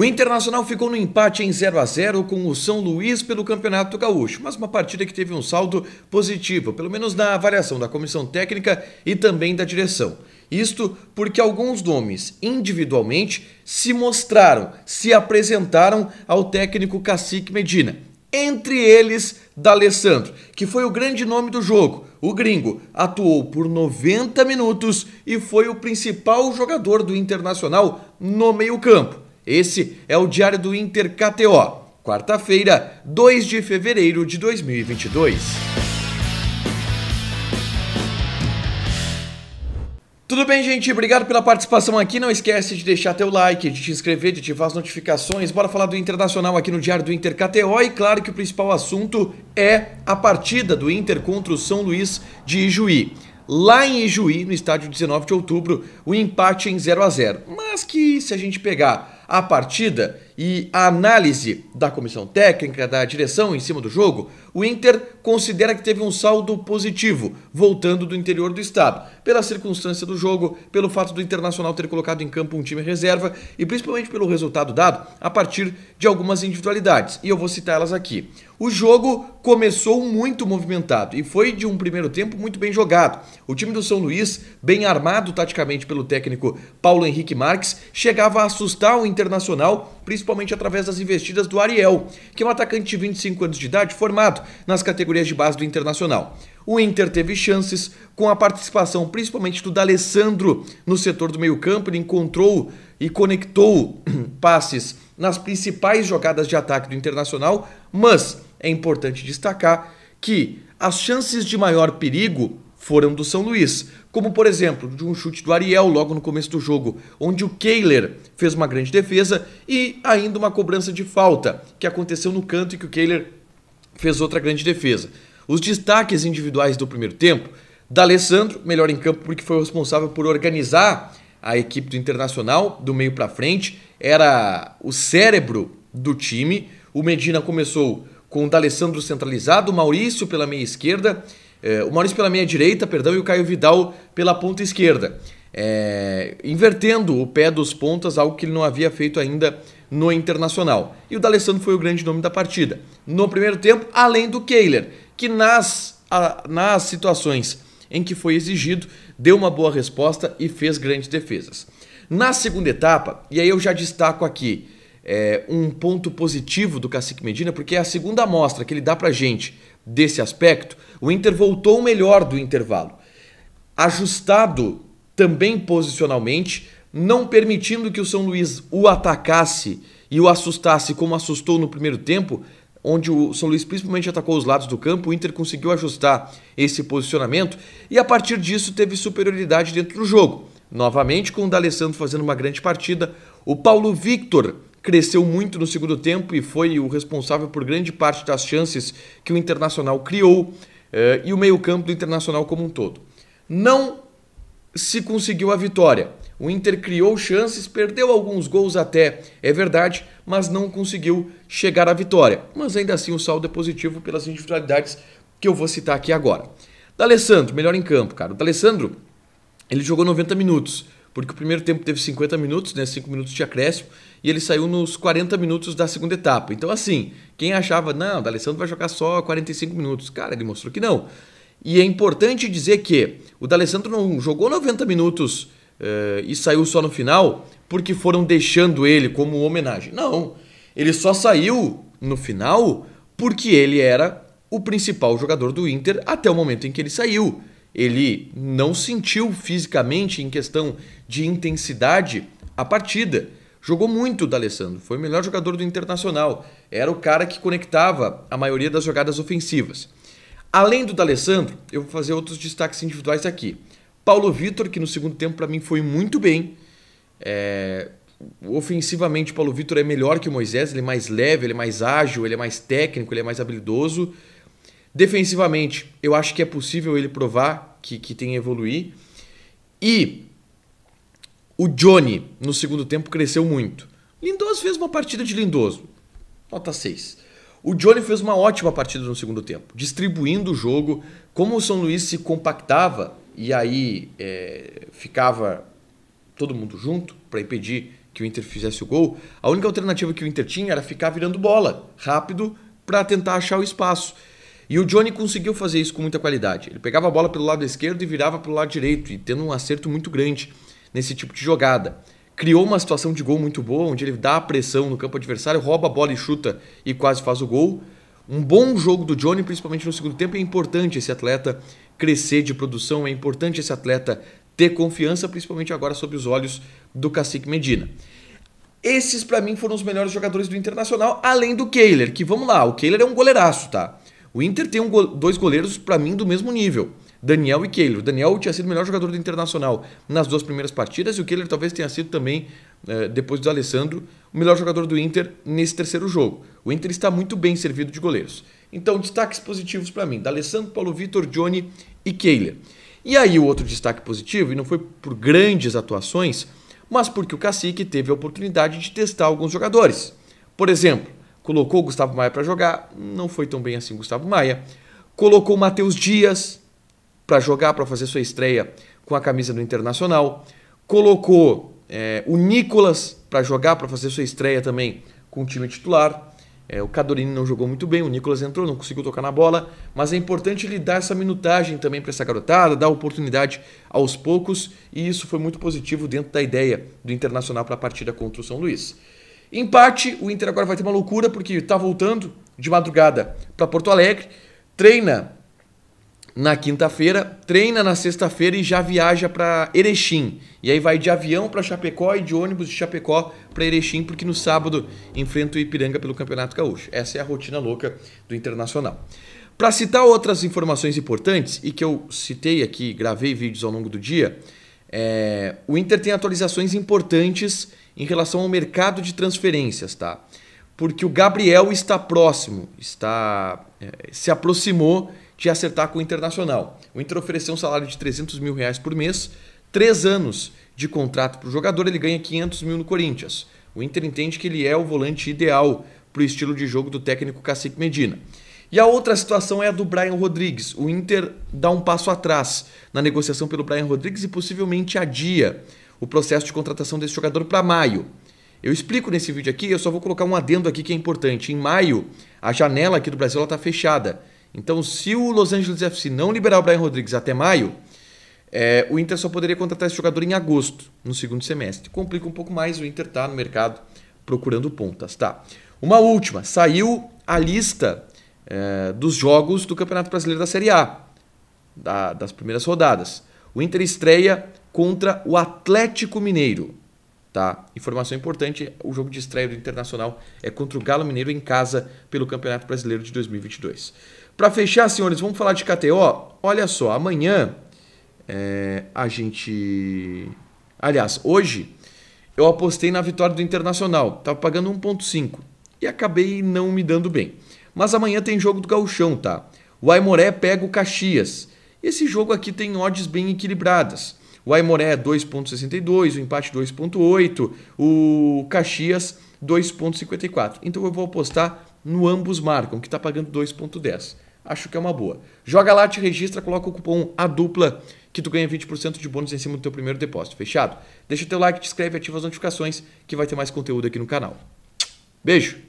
O Internacional ficou no empate em 0 a 0 com o São Luís pelo Campeonato Gaúcho, mas uma partida que teve um saldo positivo, pelo menos na avaliação da comissão técnica e também da direção. Isto porque alguns nomes individualmente se mostraram, se apresentaram ao técnico Cacique Medina. Entre eles, D'Alessandro, que foi o grande nome do jogo. O gringo atuou por 90 minutos e foi o principal jogador do Internacional no meio-campo. Esse é o Diário do Inter KTO, quarta-feira, 2 de fevereiro de 2022. Tudo bem, gente? Obrigado pela participação aqui. Não esquece de deixar teu like, de te inscrever, de ativar as notificações. Bora falar do Internacional aqui no Diário do Inter KTO e claro que o principal assunto é a partida do Inter contra o São Luís de Ijuí lá em Ijuí, no estádio 19 de outubro, o empate em 0 a 0 Mas que se a gente pegar a partida e a análise da comissão técnica, da direção em cima do jogo, o Inter considera que teve um saldo positivo, voltando do interior do estado, pela circunstância do jogo, pelo fato do Internacional ter colocado em campo um time reserva e principalmente pelo resultado dado a partir de algumas individualidades, e eu vou citar elas aqui. O jogo começou muito movimentado e foi de um primeiro tempo muito bem jogado. O time do São Luís, bem armado taticamente pelo técnico Paulo Henrique Marques, chegava a assustar o Internacional principalmente através das investidas do Ariel, que é um atacante de 25 anos de idade formado nas categorias de base do Internacional. O Inter teve chances com a participação principalmente do D'Alessandro no setor do meio-campo, ele encontrou e conectou passes nas principais jogadas de ataque do Internacional, mas é importante destacar que as chances de maior perigo foram do São Luís, como por exemplo de um chute do Ariel logo no começo do jogo, onde o Kehler fez uma grande defesa e ainda uma cobrança de falta que aconteceu no canto e que o Kehler fez outra grande defesa. Os destaques individuais do primeiro tempo, D'Alessandro, melhor em campo porque foi o responsável por organizar a equipe do Internacional do meio para frente, era o cérebro do time. O Medina começou com o D'Alessandro centralizado, Maurício pela meia esquerda é, o Maurício pela meia direita, perdão, e o Caio Vidal pela ponta esquerda. É, invertendo o pé dos pontas, algo que ele não havia feito ainda no Internacional. E o D'Alessandro foi o grande nome da partida. No primeiro tempo, além do Kehler, que nas, a, nas situações em que foi exigido, deu uma boa resposta e fez grandes defesas. Na segunda etapa, e aí eu já destaco aqui é, um ponto positivo do Cacique Medina, porque é a segunda amostra que ele dá pra gente desse aspecto. O Inter voltou melhor do intervalo, ajustado também posicionalmente, não permitindo que o São Luís o atacasse e o assustasse como assustou no primeiro tempo, onde o São Luís principalmente atacou os lados do campo, o Inter conseguiu ajustar esse posicionamento e a partir disso teve superioridade dentro do jogo. Novamente com o D'Alessandro fazendo uma grande partida, o Paulo Victor cresceu muito no segundo tempo e foi o responsável por grande parte das chances que o Internacional criou eh, e o meio-campo do Internacional como um todo. Não se conseguiu a vitória. O Inter criou chances, perdeu alguns gols até, é verdade, mas não conseguiu chegar à vitória. Mas ainda assim o saldo é positivo pelas individualidades que eu vou citar aqui agora. D'Alessandro, melhor em campo, cara. O D'Alessandro, ele jogou 90 minutos porque o primeiro tempo teve 50 minutos, né, 5 minutos de acréscimo, e ele saiu nos 40 minutos da segunda etapa. Então, assim, quem achava, não, o D'Alessandro vai jogar só 45 minutos, cara, ele mostrou que não. E é importante dizer que o D'Alessandro não jogou 90 minutos uh, e saiu só no final porque foram deixando ele como homenagem. Não, ele só saiu no final porque ele era o principal jogador do Inter até o momento em que ele saiu. Ele não sentiu fisicamente, em questão de intensidade, a partida. Jogou muito o D'Alessandro, foi o melhor jogador do Internacional. Era o cara que conectava a maioria das jogadas ofensivas. Além do D'Alessandro, eu vou fazer outros destaques individuais aqui. Paulo Vitor, que no segundo tempo para mim foi muito bem. É... Ofensivamente, Paulo Vitor é melhor que o Moisés, ele é mais leve, ele é mais ágil, ele é mais técnico, ele é mais habilidoso. Defensivamente, eu acho que é possível ele provar que, que tem a evoluir. E o Johnny, no segundo tempo, cresceu muito. Lindoso fez uma partida de Lindoso, nota 6. O Johnny fez uma ótima partida no segundo tempo, distribuindo o jogo. Como o São Luís se compactava e aí é, ficava todo mundo junto para impedir que o Inter fizesse o gol, a única alternativa que o Inter tinha era ficar virando bola rápido para tentar achar o espaço. E o Johnny conseguiu fazer isso com muita qualidade. Ele pegava a bola pelo lado esquerdo e virava pelo lado direito, e tendo um acerto muito grande nesse tipo de jogada. Criou uma situação de gol muito boa, onde ele dá a pressão no campo adversário, rouba a bola e chuta e quase faz o gol. Um bom jogo do Johnny, principalmente no segundo tempo, é importante esse atleta crescer de produção, é importante esse atleta ter confiança, principalmente agora sob os olhos do Cacique Medina. Esses para mim foram os melhores jogadores do Internacional, além do Kehler, que vamos lá, o Kehler é um goleiraço, tá? O Inter tem um go dois goleiros, para mim, do mesmo nível. Daniel e Keylor. Daniel tinha sido o melhor jogador do Internacional nas duas primeiras partidas e o Keylor talvez tenha sido também, eh, depois do Alessandro, o melhor jogador do Inter nesse terceiro jogo. O Inter está muito bem servido de goleiros. Então, destaques positivos para mim: Alessandro, Paulo Vitor, Johnny e Keylor. E aí, o outro destaque positivo, e não foi por grandes atuações, mas porque o Cacique teve a oportunidade de testar alguns jogadores. Por exemplo, colocou o Gustavo Maia para jogar, não foi tão bem assim o Gustavo Maia. Colocou o Matheus Dias para jogar, para fazer sua estreia com a camisa do Internacional. Colocou é, o Nicolas para jogar, para fazer sua estreia também com o time titular. É, o Cadorini não jogou muito bem, o Nicolas entrou, não conseguiu tocar na bola, mas é importante ele dar essa minutagem também para essa garotada, dar oportunidade aos poucos, e isso foi muito positivo dentro da ideia do Internacional para a partida contra o São Luís. Empate, o Inter agora vai ter uma loucura, porque está voltando de madrugada para Porto Alegre, treina na quinta-feira, treina na sexta-feira e já viaja para Erechim. E aí vai de avião para Chapecó e de ônibus de Chapecó para Erechim, porque no sábado enfrenta o Ipiranga pelo Campeonato Gaúcho. Essa é a rotina louca do Internacional. Para citar outras informações importantes e que eu citei aqui, gravei vídeos ao longo do dia, é... o Inter tem atualizações importantes em relação ao mercado de transferências, tá? Porque o Gabriel está próximo, está é, se aproximou de acertar com o Internacional. O Inter ofereceu um salário de 300 mil reais por mês, três anos de contrato para o jogador, ele ganha 500 mil no Corinthians. O Inter entende que ele é o volante ideal para o estilo de jogo do técnico Cacique Medina. E a outra situação é a do Brian Rodrigues. O Inter dá um passo atrás na negociação pelo Brian Rodrigues e possivelmente adia o processo de contratação desse jogador para maio. Eu explico nesse vídeo aqui, eu só vou colocar um adendo aqui que é importante. Em maio, a janela aqui do Brasil está fechada. Então, se o Los Angeles FC não liberar o Brian Rodrigues até maio, é, o Inter só poderia contratar esse jogador em agosto, no segundo semestre. Complica um pouco mais, o Inter está no mercado procurando pontas, tá? Uma última, saiu a lista é, dos jogos do Campeonato Brasileiro da Série A, da, das primeiras rodadas. O Inter estreia contra o Atlético Mineiro. Tá? Informação importante: o jogo de estreia do Internacional é contra o Galo Mineiro em casa pelo Campeonato Brasileiro de 2022. Para fechar, senhores, vamos falar de KTO. Olha só, amanhã é, a gente. Aliás, hoje eu apostei na vitória do Internacional, tava pagando 1,5 e acabei não me dando bem. Mas amanhã tem jogo do Gauchão, tá? O Aimoré pega o Caxias. Esse jogo aqui tem odds bem equilibradas. O Aimoré 2,62, o empate 2,8, o Caxias 2,54. Então eu vou apostar no ambos marcam, que está pagando 2,10. Acho que é uma boa. Joga lá, te registra, coloca o cupom A dupla que tu ganha 20% de bônus em cima do teu primeiro depósito. Fechado? Deixa teu like, te inscreve, e ativa as notificações que vai ter mais conteúdo aqui no canal. Beijo!